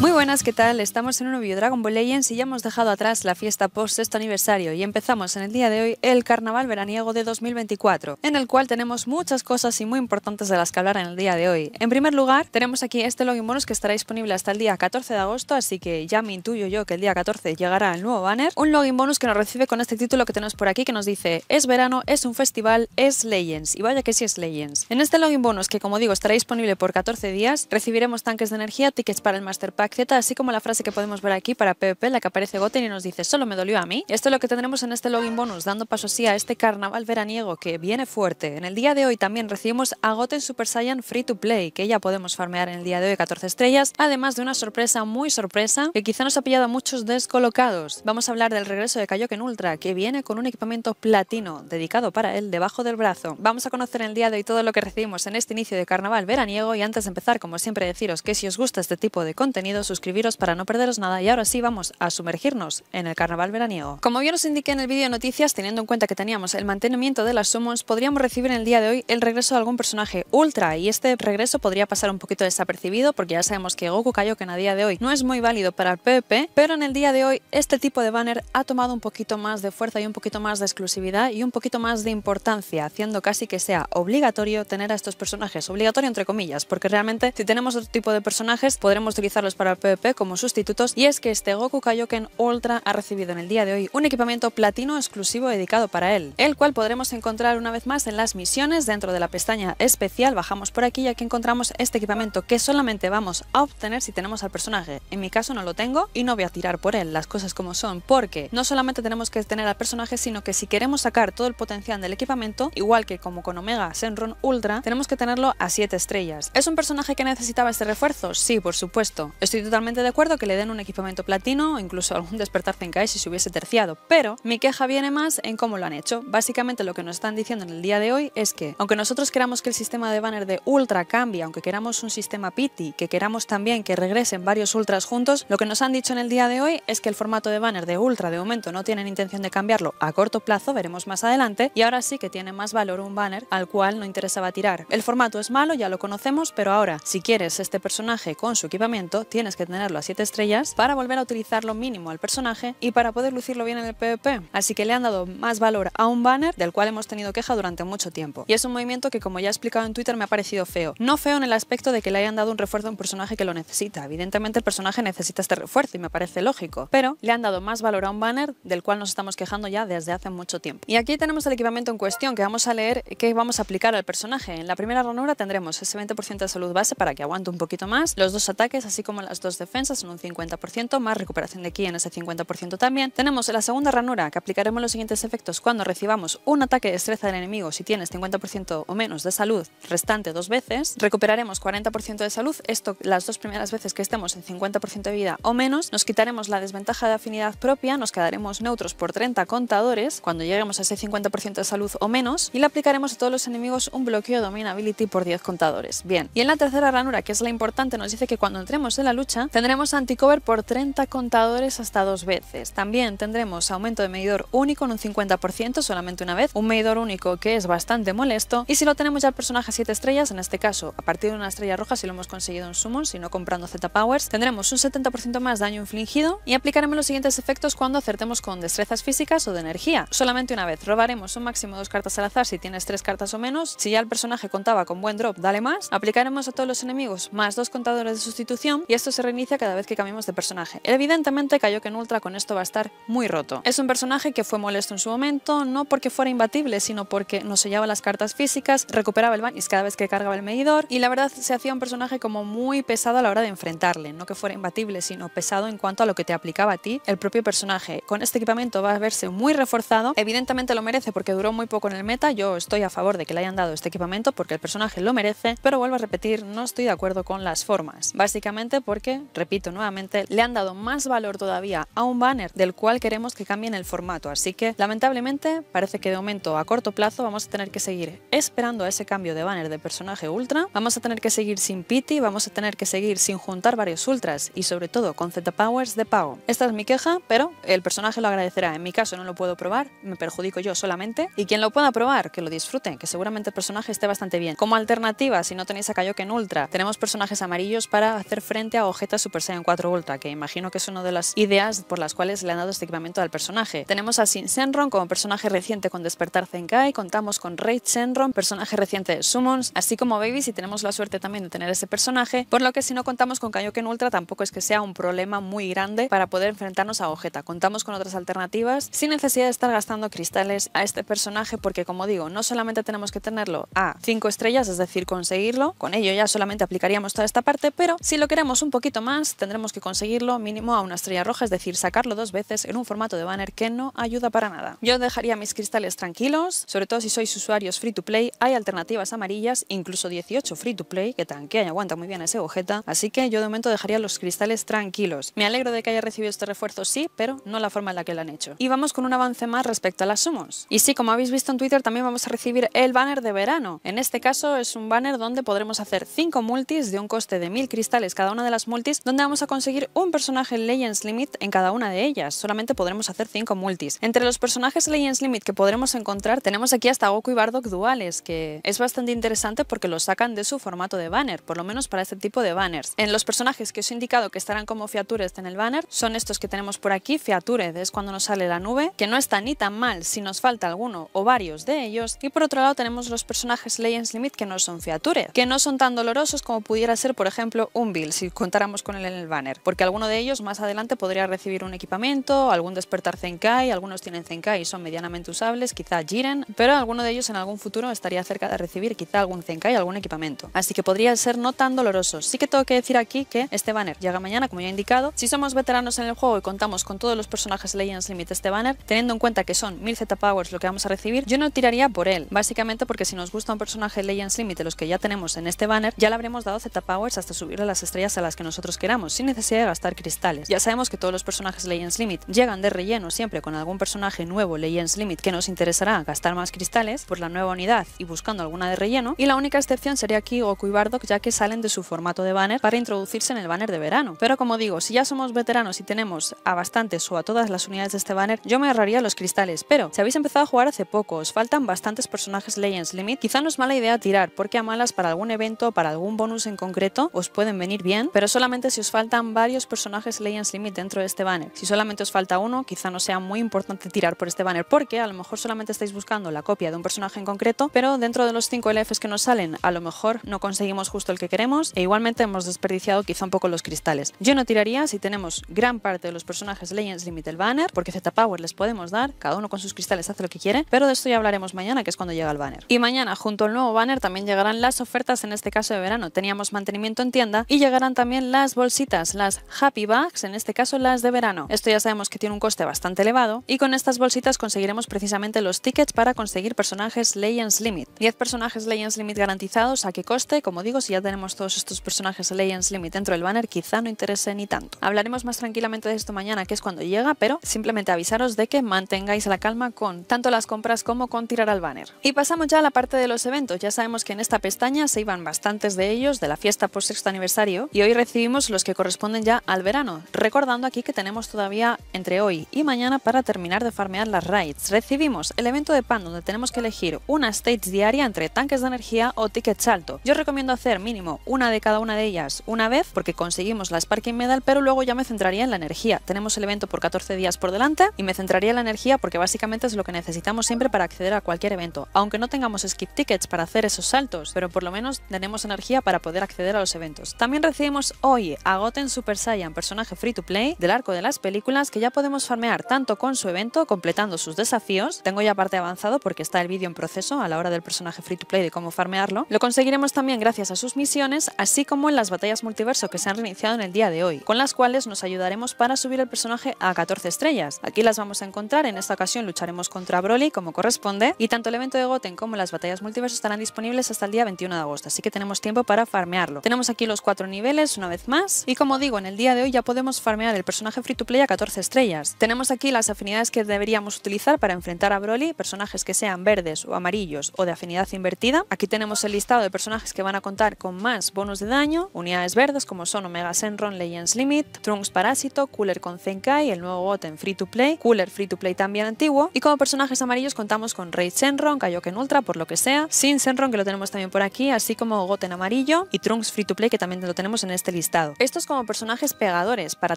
Muy buenas, ¿qué tal? Estamos en un nuevo Dragon Ball Legends y ya hemos dejado atrás la fiesta post sexto este aniversario y empezamos en el día de hoy el Carnaval Veraniego de 2024, en el cual tenemos muchas cosas y muy importantes de las que hablar en el día de hoy. En primer lugar, tenemos aquí este login bonus que estará disponible hasta el día 14 de agosto, así que ya me intuyo yo que el día 14 llegará el nuevo banner. Un login bonus que nos recibe con este título que tenemos por aquí que nos dice Es verano, es un festival, es Legends. Y vaya que sí es Legends. En este login bonus que como digo estará disponible por 14 días, recibiremos tanques de energía, tickets para el Master Pack así como la frase que podemos ver aquí para PvP, la que aparece Goten y nos dice «Solo me dolió a mí». Esto es lo que tendremos en este login bonus, dando paso así a este carnaval veraniego que viene fuerte. En el día de hoy también recibimos a Goten Super Saiyan Free to Play, que ya podemos farmear en el día de hoy 14 estrellas, además de una sorpresa muy sorpresa que quizá nos ha pillado a muchos descolocados. Vamos a hablar del regreso de Kaioken Ultra, que viene con un equipamiento platino dedicado para él debajo del brazo. Vamos a conocer en el día de hoy todo lo que recibimos en este inicio de carnaval veraniego y antes de empezar, como siempre, deciros que si os gusta este tipo de contenido, suscribiros para no perderos nada y ahora sí vamos a sumergirnos en el carnaval veraniego. Como bien os indiqué en el vídeo de noticias, teniendo en cuenta que teníamos el mantenimiento de las summons, podríamos recibir en el día de hoy el regreso de algún personaje ultra y este regreso podría pasar un poquito desapercibido porque ya sabemos que Goku Kaioken a día de hoy no es muy válido para el pp pero en el día de hoy este tipo de banner ha tomado un poquito más de fuerza y un poquito más de exclusividad y un poquito más de importancia, haciendo casi que sea obligatorio tener a estos personajes, obligatorio entre comillas, porque realmente si tenemos otro tipo de personajes podremos utilizarlos para el PvP como sustitutos y es que este Goku Kaioken Ultra ha recibido en el día de hoy un equipamiento platino exclusivo dedicado para él, el cual podremos encontrar una vez más en las misiones dentro de la pestaña especial, bajamos por aquí y aquí encontramos este equipamiento que solamente vamos a obtener si tenemos al personaje, en mi caso no lo tengo y no voy a tirar por él, las cosas como son, porque no solamente tenemos que tener al personaje sino que si queremos sacar todo el potencial del equipamiento, igual que como con Omega Senron Ultra, tenemos que tenerlo a 7 estrellas. ¿Es un personaje que necesitaba este refuerzo? Sí, por supuesto. Estoy totalmente de acuerdo que le den un equipamiento platino o incluso algún despertar 5 si se hubiese terciado, pero mi queja viene más en cómo lo han hecho. Básicamente lo que nos están diciendo en el día de hoy es que, aunque nosotros queramos que el sistema de banner de Ultra cambie, aunque queramos un sistema Pity, que queramos también que regresen varios Ultras juntos, lo que nos han dicho en el día de hoy es que el formato de banner de Ultra de momento no tienen intención de cambiarlo a corto plazo, veremos más adelante, y ahora sí que tiene más valor un banner al cual no interesaba tirar. El formato es malo, ya lo conocemos, pero ahora, si quieres este personaje con su equipamiento, tienes que tenerlo a 7 estrellas para volver a utilizar lo mínimo al personaje y para poder lucirlo bien en el PvP. Así que le han dado más valor a un banner del cual hemos tenido queja durante mucho tiempo. Y es un movimiento que como ya he explicado en Twitter me ha parecido feo. No feo en el aspecto de que le hayan dado un refuerzo a un personaje que lo necesita. Evidentemente el personaje necesita este refuerzo y me parece lógico. Pero le han dado más valor a un banner del cual nos estamos quejando ya desde hace mucho tiempo. Y aquí tenemos el equipamiento en cuestión que vamos a leer que vamos a aplicar al personaje. En la primera ranura tendremos ese 20% de salud base para que aguante un poquito más, los dos ataques así como las dos defensas en un 50%, más recuperación de ki en ese 50% también. Tenemos la segunda ranura, que aplicaremos los siguientes efectos cuando recibamos un ataque de destreza del enemigo si tienes 50% o menos de salud restante dos veces. Recuperaremos 40% de salud, esto las dos primeras veces que estemos en 50% de vida o menos. Nos quitaremos la desventaja de afinidad propia, nos quedaremos neutros por 30 contadores cuando lleguemos a ese 50% de salud o menos y le aplicaremos a todos los enemigos un bloqueo de dominability por 10 contadores. Bien, y en la tercera ranura, que es la importante, nos dice que cuando entremos en la luz tendremos anticover por 30 contadores hasta dos veces. También tendremos aumento de medidor único en un 50% solamente una vez, un medidor único que es bastante molesto, y si lo tenemos ya el personaje 7 estrellas, en este caso, a partir de una estrella roja si lo hemos conseguido en Summon, si no comprando Z-Powers, tendremos un 70% más daño infligido y aplicaremos los siguientes efectos cuando acertemos con destrezas físicas o de energía. Solamente una vez, robaremos un máximo dos cartas al azar si tienes tres cartas o menos, si ya el personaje contaba con buen drop, dale más, aplicaremos a todos los enemigos más dos contadores de sustitución y esto se reinicia cada vez que cambiemos de personaje. Evidentemente cayó que en Ultra con esto va a estar muy roto. Es un personaje que fue molesto en su momento, no porque fuera imbatible, sino porque nos sellaba las cartas físicas, recuperaba el banis cada vez que cargaba el medidor y la verdad se hacía un personaje como muy pesado a la hora de enfrentarle, no que fuera imbatible, sino pesado en cuanto a lo que te aplicaba a ti el propio personaje. Con este equipamiento va a verse muy reforzado, evidentemente lo merece porque duró muy poco en el meta, yo estoy a favor de que le hayan dado este equipamiento porque el personaje lo merece, pero vuelvo a repetir, no estoy de acuerdo con las formas, básicamente porque que, repito nuevamente, le han dado más valor todavía a un banner del cual queremos que cambien el formato. Así que, lamentablemente, parece que de momento a corto plazo vamos a tener que seguir esperando a ese cambio de banner de personaje ultra, vamos a tener que seguir sin Pity, vamos a tener que seguir sin juntar varios ultras y sobre todo con Z Powers de pago. Esta es mi queja, pero el personaje lo agradecerá. En mi caso no lo puedo probar, me perjudico yo solamente y quien lo pueda probar, que lo disfrute, que seguramente el personaje esté bastante bien. Como alternativa, si no tenéis a Kaioken Ultra, tenemos personajes amarillos para hacer frente a Ojeta Super Saiyan 4 Ultra, que imagino que es una de las ideas por las cuales le han dado este equipamiento al personaje. Tenemos a Sin Senron como personaje reciente con Despertar Zenkai, contamos con Raid Senron, personaje reciente de Summons, así como Baby y tenemos la suerte también de tener ese personaje, por lo que si no contamos con Kaioken Ultra tampoco es que sea un problema muy grande para poder enfrentarnos a Ojeta. Contamos con otras alternativas sin necesidad de estar gastando cristales a este personaje porque como digo, no solamente tenemos que tenerlo a 5 estrellas, es decir, conseguirlo, con ello ya solamente aplicaríamos toda esta parte, pero si lo queremos un un poquito más tendremos que conseguirlo mínimo a una estrella roja, es decir, sacarlo dos veces en un formato de banner que no ayuda para nada. Yo dejaría mis cristales tranquilos, sobre todo si sois usuarios free to play, hay alternativas amarillas, incluso 18 free to play, que tanquea y aguanta muy bien ese objeto así que yo de momento dejaría los cristales tranquilos. Me alegro de que haya recibido este refuerzo, sí, pero no la forma en la que lo han hecho. Y vamos con un avance más respecto a las sumos Y sí, como habéis visto en Twitter, también vamos a recibir el banner de verano. En este caso es un banner donde podremos hacer 5 multis de un coste de 1000 cristales cada una de las multis, donde vamos a conseguir un personaje Legends Limit en cada una de ellas. Solamente podremos hacer 5 multis. Entre los personajes Legends Limit que podremos encontrar, tenemos aquí hasta Goku y Bardock duales, que es bastante interesante porque los sacan de su formato de banner, por lo menos para este tipo de banners. En los personajes que os he indicado que estarán como Fiatures en el banner, son estos que tenemos por aquí. fiatures es cuando nos sale la nube, que no está ni tan mal si nos falta alguno o varios de ellos. Y por otro lado tenemos los personajes Legends Limit que no son fiatures, que no son tan dolorosos como pudiera ser, por ejemplo, un Bill. Si con contáramos con él en el banner, porque alguno de ellos más adelante podría recibir un equipamiento, algún despertar Zenkai, algunos tienen Zenkai y son medianamente usables, quizá giren, pero alguno de ellos en algún futuro estaría cerca de recibir quizá algún Zenkai, algún equipamiento. Así que podría ser no tan doloroso. Sí que tengo que decir aquí que este banner llega mañana, como ya he indicado. Si somos veteranos en el juego y contamos con todos los personajes Legends Limit este banner, teniendo en cuenta que son 1000 Z Powers lo que vamos a recibir, yo no tiraría por él, básicamente porque si nos gusta un personaje Legends Limit los que ya tenemos en este banner, ya le habremos dado Z Powers hasta subirle las estrellas a las que que nosotros queramos, sin necesidad de gastar cristales. Ya sabemos que todos los personajes Legends Limit llegan de relleno siempre con algún personaje nuevo Legends Limit que nos interesará gastar más cristales por la nueva unidad y buscando alguna de relleno, y la única excepción sería aquí Goku y Bardock ya que salen de su formato de banner para introducirse en el banner de verano. Pero como digo, si ya somos veteranos y tenemos a bastantes o a todas las unidades de este banner, yo me ahorraría los cristales, pero si habéis empezado a jugar hace poco, os faltan bastantes personajes Legends Limit, quizá no es mala idea tirar, porque a malas para algún evento, para algún bonus en concreto, os pueden venir bien, pero solamente si os faltan varios personajes Legends Limit dentro de este banner. Si solamente os falta uno, quizá no sea muy importante tirar por este banner, porque a lo mejor solamente estáis buscando la copia de un personaje en concreto, pero dentro de los 5 LFs que nos salen, a lo mejor no conseguimos justo el que queremos e igualmente hemos desperdiciado quizá un poco los cristales. Yo no tiraría si tenemos gran parte de los personajes Legends Limit el banner, porque Z Power les podemos dar, cada uno con sus cristales hace lo que quiere, pero de esto ya hablaremos mañana, que es cuando llega el banner. Y mañana, junto al nuevo banner, también llegarán las ofertas, en este caso de verano. Teníamos mantenimiento en tienda y llegarán también las bolsitas, las Happy Bags, en este caso las de verano. Esto ya sabemos que tiene un coste bastante elevado y con estas bolsitas conseguiremos precisamente los tickets para conseguir personajes Legends Limit. 10 personajes Legends Limit garantizados, ¿a qué coste? Como digo, si ya tenemos todos estos personajes Legends Limit dentro del banner, quizá no interese ni tanto. Hablaremos más tranquilamente de esto mañana, que es cuando llega, pero simplemente avisaros de que mantengáis la calma con tanto las compras como con tirar al banner. Y pasamos ya a la parte de los eventos. Ya sabemos que en esta pestaña se iban bastantes de ellos de la fiesta por sexto aniversario y hoy recibimos recibimos los que corresponden ya al verano, recordando aquí que tenemos todavía entre hoy y mañana para terminar de farmear las raids. Recibimos el evento de pan donde tenemos que elegir una stage diaria entre tanques de energía o tickets alto. Yo recomiendo hacer mínimo una de cada una de ellas una vez porque conseguimos las parking medal, pero luego ya me centraría en la energía. Tenemos el evento por 14 días por delante y me centraría en la energía porque básicamente es lo que necesitamos siempre para acceder a cualquier evento, aunque no tengamos skip tickets para hacer esos saltos, pero por lo menos tenemos energía para poder acceder a los eventos. También recibimos hoy Goten Super Saiyan, personaje free to play del arco de las películas que ya podemos farmear tanto con su evento, completando sus desafíos. Tengo ya parte avanzado porque está el vídeo en proceso a la hora del personaje free to play de cómo farmearlo. Lo conseguiremos también gracias a sus misiones, así como en las batallas multiverso que se han reiniciado en el día de hoy, con las cuales nos ayudaremos para subir el personaje a 14 estrellas. Aquí las vamos a encontrar, en esta ocasión lucharemos contra Broly como corresponde, y tanto el evento de Goten como las batallas multiverso estarán disponibles hasta el día 21 de agosto, así que tenemos tiempo para farmearlo. Tenemos aquí los cuatro niveles, una vez más. Y como digo, en el día de hoy ya podemos farmear el personaje free to play a 14 estrellas. Tenemos aquí las afinidades que deberíamos utilizar para enfrentar a Broly, personajes que sean verdes o amarillos o de afinidad invertida. Aquí tenemos el listado de personajes que van a contar con más bonos de daño, unidades verdes como son Omega Senron, Legends Limit, Trunks Parásito, Cooler con Zenkai, el nuevo Goten free to play, Cooler free to play también antiguo. Y como personajes amarillos contamos con Rey Senron, Kaioken Ultra, por lo que sea, Sin Senron que lo tenemos también por aquí, así como Goten amarillo y Trunks free to play que también lo tenemos en este listado. Estos como personajes pegadores para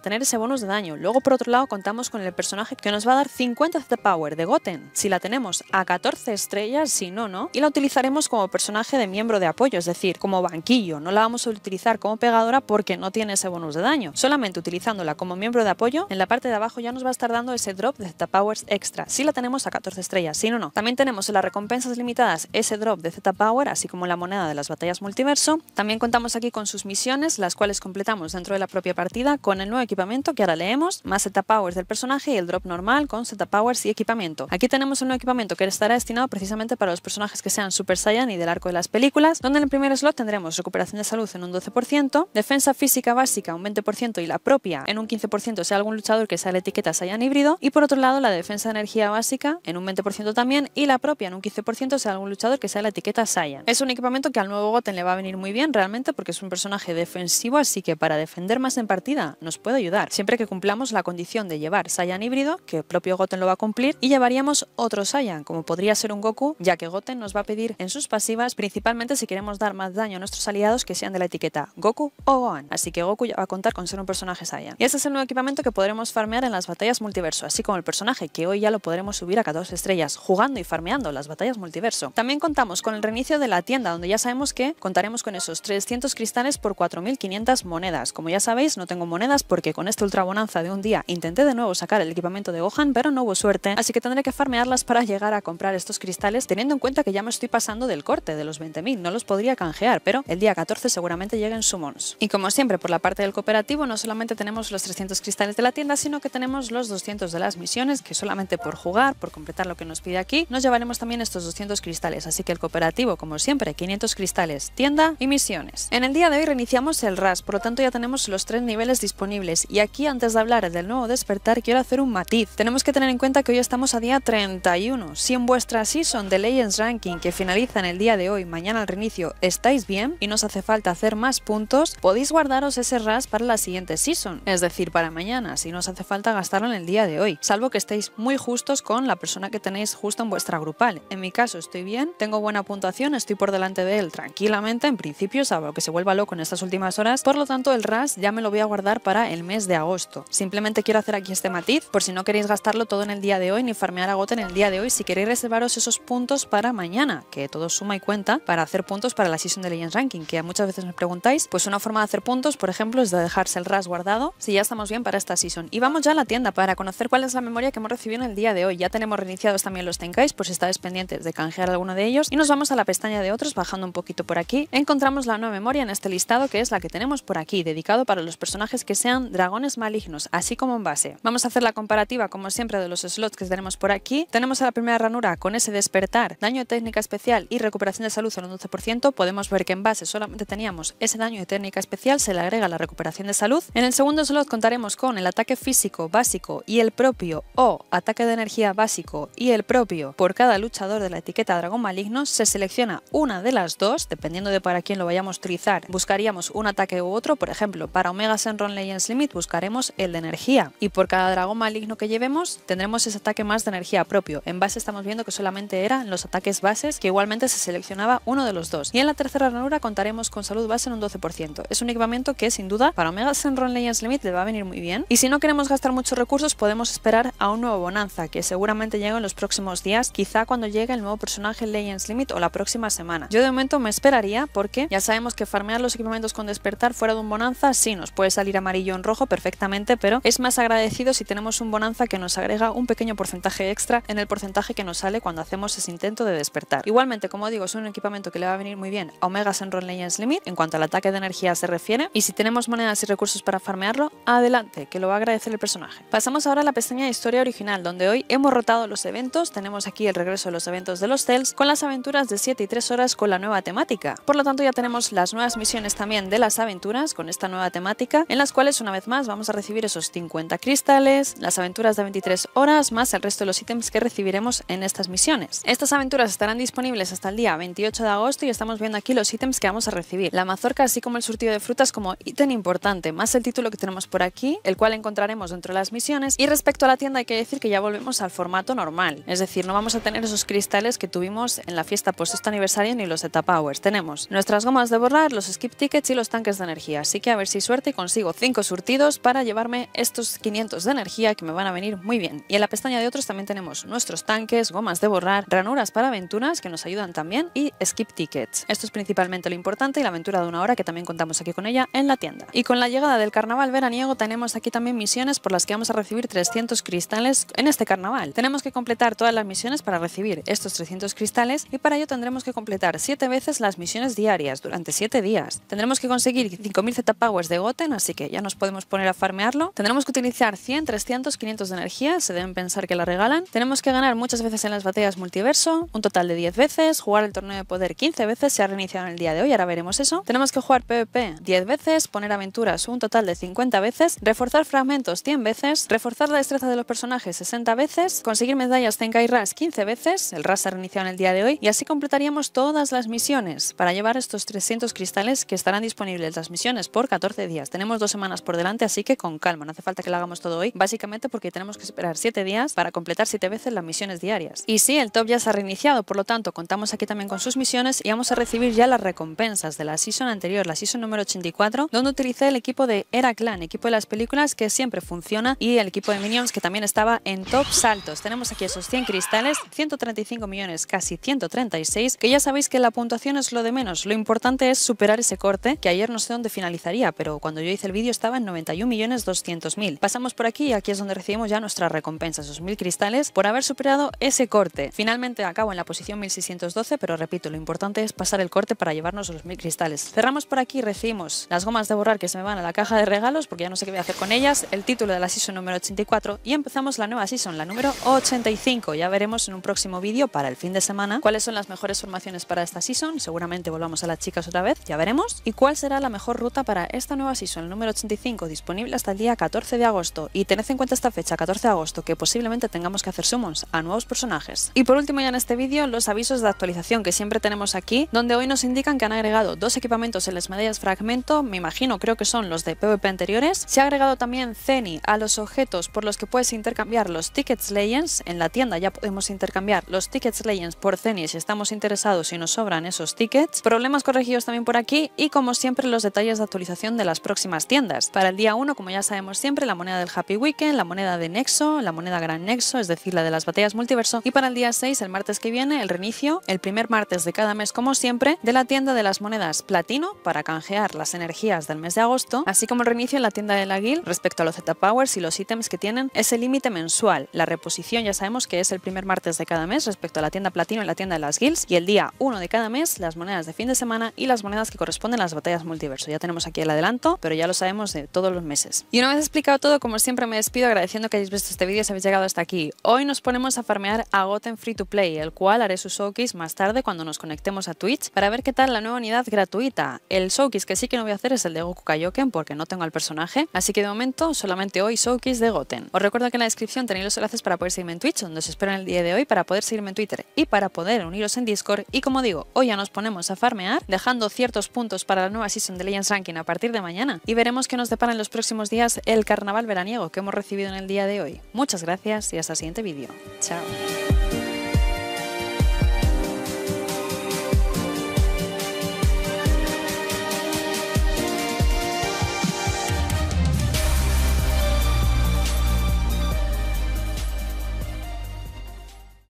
tener ese bonus de daño. Luego por otro lado contamos con el personaje que nos va a dar 50 Z power de Goten. Si la tenemos a 14 estrellas, si no, no. Y la utilizaremos como personaje de miembro de apoyo, es decir, como banquillo. No la vamos a utilizar como pegadora porque no tiene ese bonus de daño. Solamente utilizándola como miembro de apoyo, en la parte de abajo ya nos va a estar dando ese drop de Z-Powers extra. Si la tenemos a 14 estrellas, si no, no. También tenemos en las recompensas limitadas ese drop de Z-Power, así como la moneda de las batallas multiverso. También contamos aquí con sus misiones, las cuales les completamos dentro de la propia partida con el nuevo equipamiento que ahora leemos, más setup powers del personaje y el drop normal con setup powers y equipamiento. Aquí tenemos el nuevo equipamiento que estará destinado precisamente para los personajes que sean Super Saiyan y del arco de las películas, donde en el primer slot tendremos recuperación de salud en un 12%, defensa física básica un 20% y la propia en un 15% sea algún luchador que sea la etiqueta Saiyan híbrido, y por otro lado la defensa de energía básica en un 20% también y la propia en un 15% sea algún luchador que sea la etiqueta Saiyan. Es un equipamiento que al nuevo Goten le va a venir muy bien realmente porque es un personaje defensivo así que para defender más en partida nos puede ayudar, siempre que cumplamos la condición de llevar Saiyan híbrido, que el propio Goten lo va a cumplir, y llevaríamos otro Saiyan, como podría ser un Goku, ya que Goten nos va a pedir en sus pasivas, principalmente si queremos dar más daño a nuestros aliados que sean de la etiqueta Goku o Gohan, así que Goku ya va a contar con ser un personaje Saiyan. Y este es el nuevo equipamiento que podremos farmear en las batallas multiverso, así como el personaje que hoy ya lo podremos subir a 14 estrellas, jugando y farmeando las batallas multiverso. También contamos con el reinicio de la tienda, donde ya sabemos que contaremos con esos 300 cristales por 4.500 monedas. Como ya sabéis, no tengo monedas porque con esta ultra bonanza de un día intenté de nuevo sacar el equipamiento de Gohan, pero no hubo suerte, así que tendré que farmearlas para llegar a comprar estos cristales, teniendo en cuenta que ya me estoy pasando del corte de los 20.000, no los podría canjear, pero el día 14 seguramente lleguen summons. Y como siempre, por la parte del cooperativo, no solamente tenemos los 300 cristales de la tienda, sino que tenemos los 200 de las misiones, que solamente por jugar, por completar lo que nos pide aquí, nos llevaremos también estos 200 cristales, así que el cooperativo, como siempre, 500 cristales, tienda y misiones. En el día de hoy reiniciamos el RAR por lo tanto ya tenemos los tres niveles disponibles. Y aquí, antes de hablar del nuevo despertar, quiero hacer un matiz. Tenemos que tener en cuenta que hoy estamos a día 31. Si en vuestra season de Legends Ranking, que finaliza en el día de hoy, mañana al reinicio, estáis bien y no os hace falta hacer más puntos, podéis guardaros ese RAS para la siguiente season, es decir, para mañana, si no os hace falta gastarlo en el día de hoy, salvo que estéis muy justos con la persona que tenéis justo en vuestra grupal. En mi caso estoy bien, tengo buena puntuación, estoy por delante de él tranquilamente, en principio, salvo que se vuelva loco en estas últimas horas, por lo tanto, el ras ya me lo voy a guardar para el mes de agosto. Simplemente quiero hacer aquí este matiz por si no queréis gastarlo todo en el día de hoy ni farmear a gota en el día de hoy. Si queréis reservaros esos puntos para mañana, que todo suma y cuenta para hacer puntos para la Season de Legends Ranking, que muchas veces me preguntáis, pues una forma de hacer puntos, por ejemplo, es de dejarse el ras guardado si ya estamos bien para esta Season. Y vamos ya a la tienda para conocer cuál es la memoria que hemos recibido en el día de hoy. Ya tenemos reiniciados también los Tenkais, por si estáis pendientes de canjear alguno de ellos. Y nos vamos a la pestaña de otros, bajando un poquito por aquí. Encontramos la nueva memoria en este listado, que es la que tenemos por aquí, dedicado para los personajes que sean dragones malignos, así como en base. Vamos a hacer la comparativa, como siempre, de los slots que tenemos por aquí. Tenemos a la primera ranura con ese despertar, daño de técnica especial y recuperación de salud al un 12%. Podemos ver que en base solamente teníamos ese daño de técnica especial, se le agrega la recuperación de salud. En el segundo slot contaremos con el ataque físico básico y el propio o ataque de energía básico y el propio por cada luchador de la etiqueta dragón maligno. Se selecciona una de las dos, dependiendo de para quién lo vayamos a utilizar. Buscaríamos un ataque u otro, por ejemplo, para Omega Senron Legends Limit buscaremos el de energía y por cada dragón maligno que llevemos tendremos ese ataque más de energía propio. En base estamos viendo que solamente eran los ataques bases que igualmente se seleccionaba uno de los dos. Y en la tercera ranura contaremos con salud base en un 12%. Es un equipamiento que sin duda para Omega Senron Legends Limit le va a venir muy bien. Y si no queremos gastar muchos recursos podemos esperar a un nuevo bonanza que seguramente llegue en los próximos días, quizá cuando llegue el nuevo personaje Legends Limit o la próxima semana. Yo de momento me esperaría porque ya sabemos que farmear los equipamientos con despertar fuera de un bonanza, sí, nos puede salir amarillo en rojo perfectamente, pero es más agradecido si tenemos un bonanza que nos agrega un pequeño porcentaje extra en el porcentaje que nos sale cuando hacemos ese intento de despertar. Igualmente, como digo, es un equipamiento que le va a venir muy bien a en Roll Legends Limit en cuanto al ataque de energía se refiere, y si tenemos monedas y recursos para farmearlo, adelante, que lo va a agradecer el personaje. Pasamos ahora a la pestaña de historia original, donde hoy hemos rotado los eventos, tenemos aquí el regreso de los eventos de los Cells, con las aventuras de 7 y 3 horas con la nueva temática. Por lo tanto, ya tenemos las nuevas misiones también de las aventuras aventuras con esta nueva temática, en las cuales una vez más vamos a recibir esos 50 cristales, las aventuras de 23 horas, más el resto de los ítems que recibiremos en estas misiones. Estas aventuras estarán disponibles hasta el día 28 de agosto y estamos viendo aquí los ítems que vamos a recibir. La mazorca, así como el surtido de frutas como ítem importante, más el título que tenemos por aquí, el cual encontraremos dentro de las misiones. Y respecto a la tienda hay que decir que ya volvemos al formato normal, es decir, no vamos a tener esos cristales que tuvimos en la fiesta post aniversario ni los Z Powers. Tenemos nuestras gomas de borrar, los skip tickets y los tanques de energía. Así que a ver si suerte y consigo 5 surtidos para llevarme estos 500 de energía que me van a venir muy bien. Y en la pestaña de otros también tenemos nuestros tanques, gomas de borrar, ranuras para aventuras que nos ayudan también y skip tickets. Esto es principalmente lo importante y la aventura de una hora que también contamos aquí con ella en la tienda. Y con la llegada del carnaval veraniego tenemos aquí también misiones por las que vamos a recibir 300 cristales en este carnaval. Tenemos que completar todas las misiones para recibir estos 300 cristales y para ello tendremos que completar 7 veces las misiones diarias durante 7 días. Tendremos que conseguir 5.000 Z-Powers de Goten, así que ya nos podemos poner a farmearlo. Tendremos que utilizar 100, 300, 500 de energía, se deben pensar que la regalan. Tenemos que ganar muchas veces en las batallas multiverso, un total de 10 veces, jugar el torneo de poder 15 veces, se ha reiniciado en el día de hoy, ahora veremos eso. Tenemos que jugar PvP 10 veces, poner aventuras un total de 50 veces, reforzar fragmentos 100 veces, reforzar la destreza de los personajes 60 veces, conseguir medallas Zenkai Ras 15 veces, el Ras se ha reiniciado en el día de hoy, y así completaríamos todas las misiones para llevar estos 300 cristales que estarán disponibles misiones por 14 días. Tenemos dos semanas por delante, así que con calma, no hace falta que lo hagamos todo hoy, básicamente porque tenemos que esperar 7 días para completar 7 veces las misiones diarias. Y sí, el top ya se ha reiniciado, por lo tanto, contamos aquí también con sus misiones y vamos a recibir ya las recompensas de la season anterior, la season número 84, donde utilicé el equipo de Era Clan, equipo de las películas que siempre funciona, y el equipo de Minions que también estaba en top saltos. Tenemos aquí esos 100 cristales, 135 millones, casi 136, que ya sabéis que la puntuación es lo de menos, lo importante es superar ese corte, que ayer nos donde finalizaría, pero cuando yo hice el vídeo estaba en 91.200.000. Pasamos por aquí y aquí es donde recibimos ya nuestra recompensa, esos 1.000 cristales, por haber superado ese corte. Finalmente acabo en la posición 1612, pero repito, lo importante es pasar el corte para llevarnos los 1.000 cristales. Cerramos por aquí recibimos las gomas de borrar que se me van a la caja de regalos, porque ya no sé qué voy a hacer con ellas, el título de la season número 84 y empezamos la nueva season, la número 85. Ya veremos en un próximo vídeo para el fin de semana cuáles son las mejores formaciones para esta season. Seguramente volvamos a las chicas otra vez, ya veremos. Y cuál será la mejor ruta para esta nueva season, el número 85, disponible hasta el día 14 de agosto. Y tened en cuenta esta fecha, 14 de agosto, que posiblemente tengamos que hacer summons a nuevos personajes. Y por último ya en este vídeo, los avisos de actualización que siempre tenemos aquí, donde hoy nos indican que han agregado dos equipamientos en las medallas fragmento, me imagino, creo que son los de PvP anteriores. Se ha agregado también Ceni a los objetos por los que puedes intercambiar los Tickets Legends. En la tienda ya podemos intercambiar los Tickets Legends por Ceni si estamos interesados y nos sobran esos tickets. Problemas corregidos también por aquí y como siempre los de de actualización de las próximas tiendas. Para el día 1, como ya sabemos siempre, la moneda del Happy Weekend, la moneda de Nexo, la moneda Gran Nexo, es decir, la de las batallas multiverso. Y para el día 6, el martes que viene, el reinicio, el primer martes de cada mes como siempre, de la tienda de las monedas Platino para canjear las energías del mes de agosto, así como el reinicio en la tienda de la Guild respecto a los Z-Powers y los ítems que tienen ese límite mensual. La reposición ya sabemos que es el primer martes de cada mes respecto a la tienda Platino y la tienda de las Guilds y el día 1 de cada mes las monedas de fin de semana y las monedas que corresponden a las batallas multiverso. Ya tenemos aquí el adelanto, pero ya lo sabemos de todos los meses. Y una vez explicado todo, como siempre me despido agradeciendo que hayáis visto este vídeo y si habéis llegado hasta aquí. Hoy nos ponemos a farmear a Goten Free to Play, el cual haré su showcase más tarde cuando nos conectemos a Twitch para ver qué tal la nueva unidad gratuita. El showcase que sí que no voy a hacer es el de Goku Kaioken porque no tengo al personaje, así que de momento solamente hoy showcase de Goten. Os recuerdo que en la descripción tenéis los enlaces para poder seguirme en Twitch, donde os espero en el día de hoy para poder seguirme en Twitter y para poder uniros en Discord y como digo, hoy ya nos ponemos a farmear dejando ciertos puntos para la nueva season de y Legends Ranking a partir de mañana y veremos qué nos depara en los próximos días el carnaval veraniego que hemos recibido en el día de hoy. Muchas gracias y hasta el siguiente vídeo. Chao.